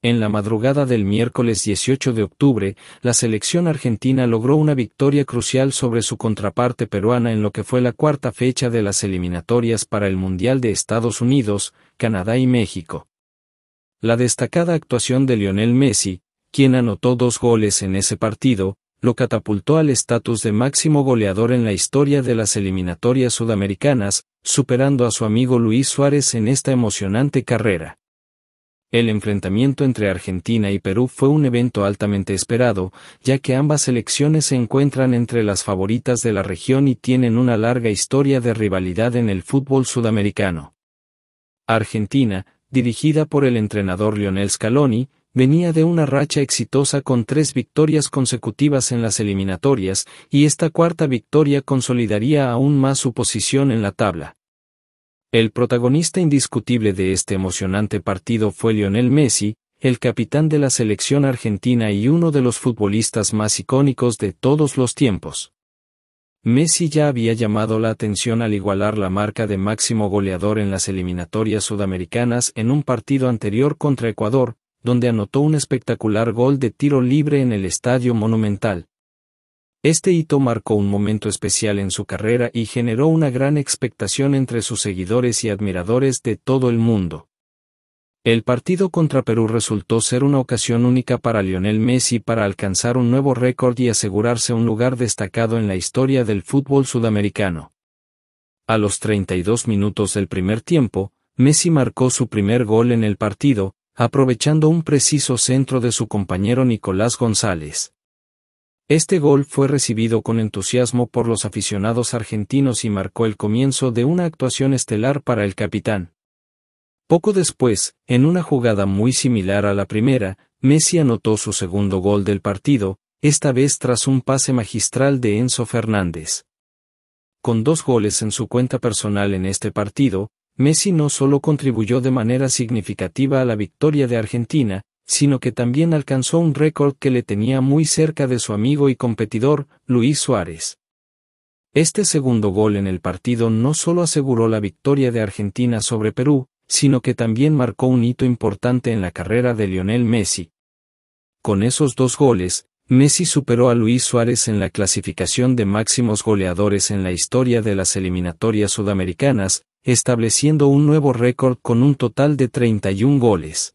En la madrugada del miércoles 18 de octubre, la selección argentina logró una victoria crucial sobre su contraparte peruana en lo que fue la cuarta fecha de las eliminatorias para el Mundial de Estados Unidos, Canadá y México. La destacada actuación de Lionel Messi, quien anotó dos goles en ese partido, lo catapultó al estatus de máximo goleador en la historia de las eliminatorias sudamericanas, superando a su amigo Luis Suárez en esta emocionante carrera. El enfrentamiento entre Argentina y Perú fue un evento altamente esperado, ya que ambas selecciones se encuentran entre las favoritas de la región y tienen una larga historia de rivalidad en el fútbol sudamericano. Argentina, dirigida por el entrenador Lionel Scaloni, venía de una racha exitosa con tres victorias consecutivas en las eliminatorias, y esta cuarta victoria consolidaría aún más su posición en la tabla. El protagonista indiscutible de este emocionante partido fue Lionel Messi, el capitán de la selección argentina y uno de los futbolistas más icónicos de todos los tiempos. Messi ya había llamado la atención al igualar la marca de máximo goleador en las eliminatorias sudamericanas en un partido anterior contra Ecuador, donde anotó un espectacular gol de tiro libre en el Estadio Monumental. Este hito marcó un momento especial en su carrera y generó una gran expectación entre sus seguidores y admiradores de todo el mundo. El partido contra Perú resultó ser una ocasión única para Lionel Messi para alcanzar un nuevo récord y asegurarse un lugar destacado en la historia del fútbol sudamericano. A los 32 minutos del primer tiempo, Messi marcó su primer gol en el partido, aprovechando un preciso centro de su compañero Nicolás González. Este gol fue recibido con entusiasmo por los aficionados argentinos y marcó el comienzo de una actuación estelar para el capitán. Poco después, en una jugada muy similar a la primera, Messi anotó su segundo gol del partido, esta vez tras un pase magistral de Enzo Fernández. Con dos goles en su cuenta personal en este partido, Messi no solo contribuyó de manera significativa a la victoria de Argentina, sino que también alcanzó un récord que le tenía muy cerca de su amigo y competidor, Luis Suárez. Este segundo gol en el partido no solo aseguró la victoria de Argentina sobre Perú, sino que también marcó un hito importante en la carrera de Lionel Messi. Con esos dos goles, Messi superó a Luis Suárez en la clasificación de máximos goleadores en la historia de las eliminatorias sudamericanas, estableciendo un nuevo récord con un total de 31 goles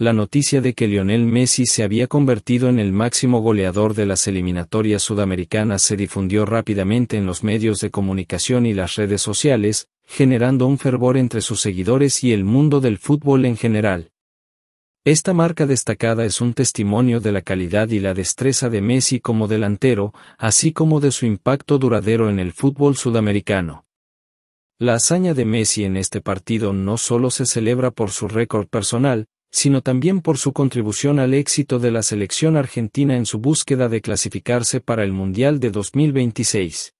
la noticia de que Lionel Messi se había convertido en el máximo goleador de las eliminatorias sudamericanas se difundió rápidamente en los medios de comunicación y las redes sociales, generando un fervor entre sus seguidores y el mundo del fútbol en general. Esta marca destacada es un testimonio de la calidad y la destreza de Messi como delantero, así como de su impacto duradero en el fútbol sudamericano. La hazaña de Messi en este partido no solo se celebra por su récord personal, sino también por su contribución al éxito de la selección argentina en su búsqueda de clasificarse para el Mundial de 2026.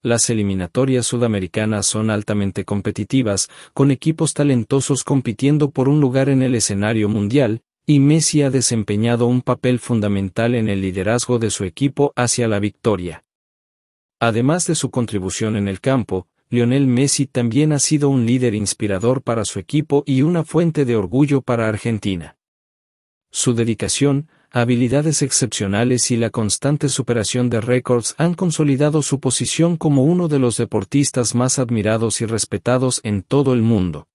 Las eliminatorias sudamericanas son altamente competitivas, con equipos talentosos compitiendo por un lugar en el escenario mundial, y Messi ha desempeñado un papel fundamental en el liderazgo de su equipo hacia la victoria. Además de su contribución en el campo, Lionel Messi también ha sido un líder inspirador para su equipo y una fuente de orgullo para Argentina. Su dedicación, habilidades excepcionales y la constante superación de récords han consolidado su posición como uno de los deportistas más admirados y respetados en todo el mundo.